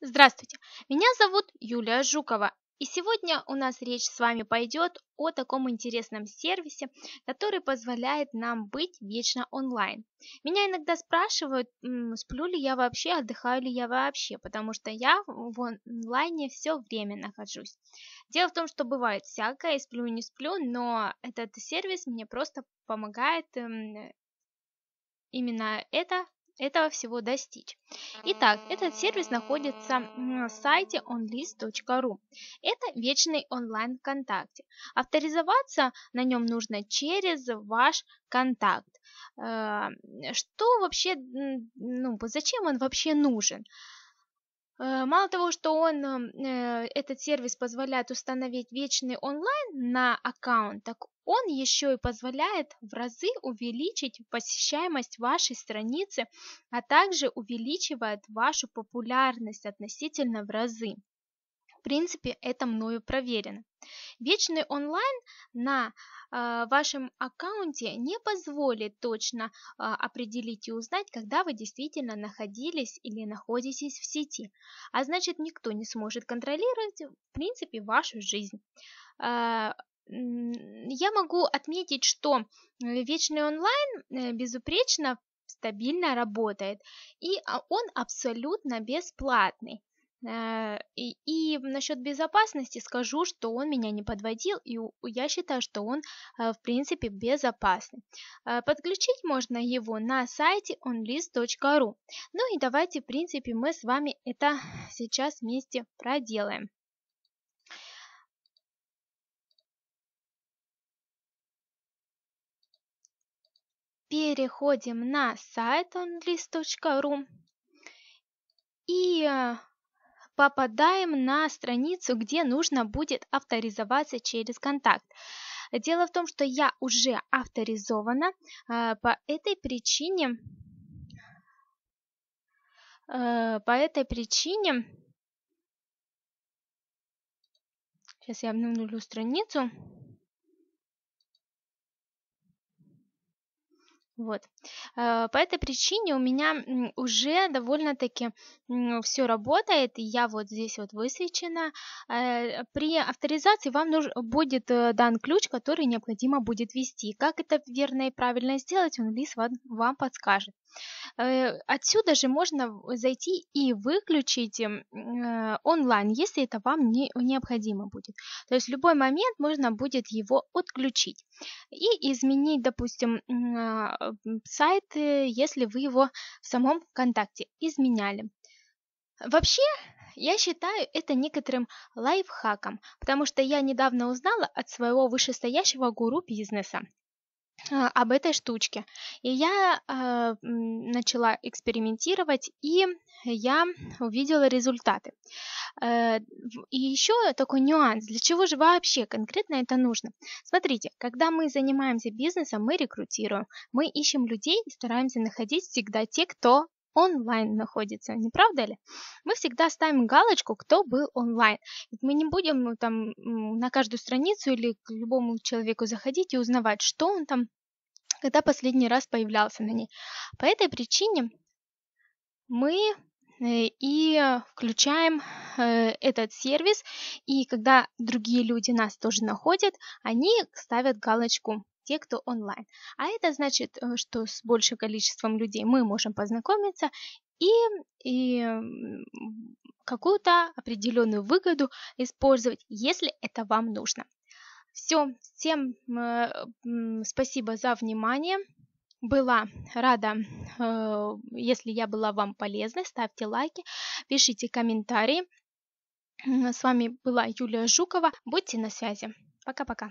Здравствуйте, меня зовут Юлия Жукова, и сегодня у нас речь с вами пойдет о таком интересном сервисе, который позволяет нам быть вечно онлайн. Меня иногда спрашивают, сплю ли я вообще, отдыхаю ли я вообще, потому что я в онлайне все время нахожусь. Дело в том, что бывает всякое, и сплю, и не сплю, но этот сервис мне просто помогает эм, именно это этого всего достичь. Итак, этот сервис находится на сайте onlist.ru. Это вечный онлайн ВКонтакте. Авторизоваться на нем нужно через ваш контакт. Э, что вообще, ну, зачем он вообще нужен? Э, мало того, что он, эм, э, этот сервис позволяет установить вечный онлайн на аккаунт, так он еще и позволяет в разы увеличить посещаемость вашей страницы, а также увеличивает вашу популярность относительно в разы. В принципе, это мною проверено. Вечный онлайн на а, вашем аккаунте не позволит точно а, определить и узнать, когда вы действительно находились или находитесь в сети. А значит, никто не сможет контролировать, в принципе, вашу жизнь а, я могу отметить, что э, вечный онлайн э, безупречно стабильно работает, и он абсолютно бесплатный. Э, и, и насчет безопасности скажу, что он меня не подводил, и я считаю, что он э, в принципе безопасный. Э, подключить можно его на сайте onlist.ru. Ну и давайте, в принципе, мы с вами это сейчас вместе проделаем. Переходим на сайт onlist.ru. И попадаем на страницу, где нужно будет авторизоваться через контакт. Дело в том, что я уже авторизована, э, по этой причине э, по этой причине сейчас я обновлю страницу Вот. Э, по этой причине у меня уже довольно-таки все работает. Я вот здесь вот высвечена. Э, при авторизации вам будет э, дан ключ, который необходимо будет ввести. Как это верно и правильно сделать, он лис вам, вам подскажет. Отсюда же можно зайти и выключить эм, онлайн, если это вам не, необходимо будет. То есть в любой момент можно будет его отключить и изменить, допустим, а, э, сайт, если вы его в самом ВКонтакте изменяли. Вообще, я считаю это некоторым лайфхаком, потому что я недавно узнала от своего вышестоящего гуру бизнеса. А, об этой штучке. И я э, начала экспериментировать, и я увидела результаты. Э, и еще такой нюанс, для чего же вообще конкретно это нужно? Смотрите, когда мы занимаемся бизнесом, мы рекрутируем, мы ищем людей и стараемся находить всегда те, кто онлайн находится, не правда ли? Мы всегда ставим галочку, кто был онлайн. Ведь мы не будем ну, там на каждую страницу или к любому человеку заходить и узнавать, что он там когда последний раз появлялся на ней. По этой причине мы э, и э, включаем э, этот сервис, и когда другие люди нас тоже находят, они ставят галочку те, кто онлайн. А это значит, что с большим количеством людей мы можем познакомиться и, и какую-то определенную выгоду использовать, если это вам нужно. Все, всем э, спасибо за внимание. Была рада, э, если я была вам полезна. Ставьте лайки, пишите комментарии. С вами была Юлия Жукова. Будьте на связи. Пока-пока.